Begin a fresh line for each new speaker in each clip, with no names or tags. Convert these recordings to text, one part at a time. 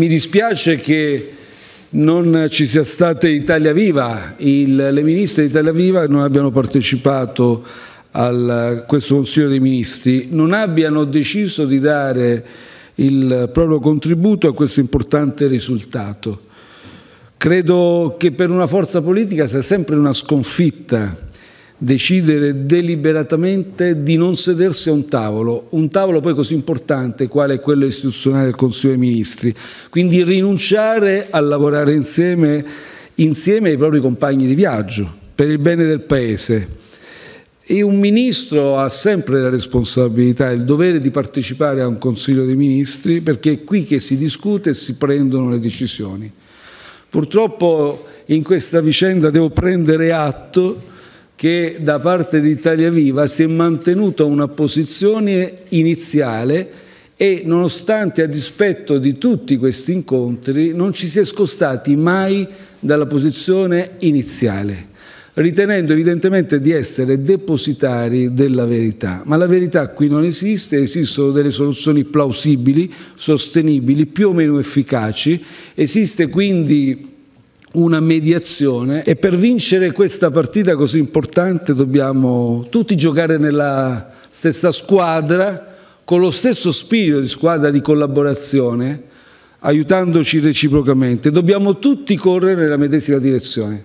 Mi dispiace che non ci sia stata Italia Viva, Il, le ministre di Italia Viva non abbiano partecipato a questo Consiglio dei Ministri, non abbiano deciso di dare il proprio contributo a questo importante risultato. Credo che per una forza politica sia sempre una sconfitta decidere deliberatamente di non sedersi a un tavolo, un tavolo poi così importante quale quello istituzionale del Consiglio dei Ministri, quindi rinunciare a lavorare insieme, insieme ai propri compagni di viaggio per il bene del Paese. E un ministro ha sempre la responsabilità e il dovere di partecipare a un Consiglio dei Ministri perché è qui che si discute e si prendono le decisioni. Purtroppo in questa vicenda devo prendere atto che da parte di Italia Viva si è mantenuta una posizione iniziale e nonostante a dispetto di tutti questi incontri non ci si è scostati mai dalla posizione iniziale ritenendo evidentemente di essere depositari della verità. Ma la verità qui non esiste, esistono delle soluzioni plausibili, sostenibili, più o meno efficaci, esiste quindi una mediazione e per vincere questa partita così importante dobbiamo tutti giocare nella stessa squadra, con lo stesso spirito di squadra di collaborazione, aiutandoci reciprocamente. Dobbiamo tutti correre nella medesima direzione.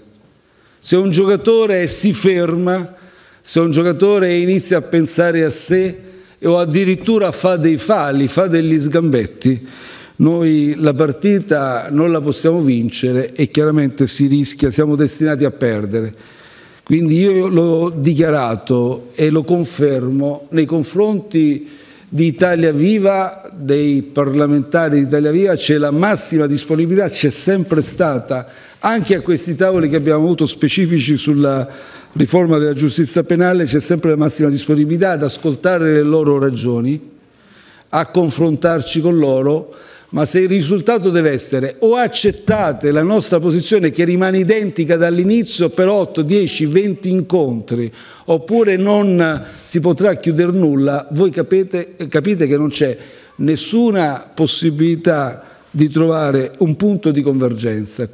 Se un giocatore si ferma, se un giocatore inizia a pensare a sé o addirittura fa dei falli, fa degli sgambetti, noi la partita non la possiamo vincere e chiaramente si rischia, siamo destinati a perdere. Quindi io l'ho dichiarato e lo confermo nei confronti di Italia Viva, dei parlamentari di Italia Viva, c'è la massima disponibilità, c'è sempre stata, anche a questi tavoli che abbiamo avuto specifici sulla riforma della giustizia penale, c'è sempre la massima disponibilità ad ascoltare le loro ragioni, a confrontarci con loro ma se il risultato deve essere o accettate la nostra posizione che rimane identica dall'inizio per 8, 10, 20 incontri, oppure non si potrà chiudere nulla, voi capite, capite che non c'è nessuna possibilità di trovare un punto di convergenza.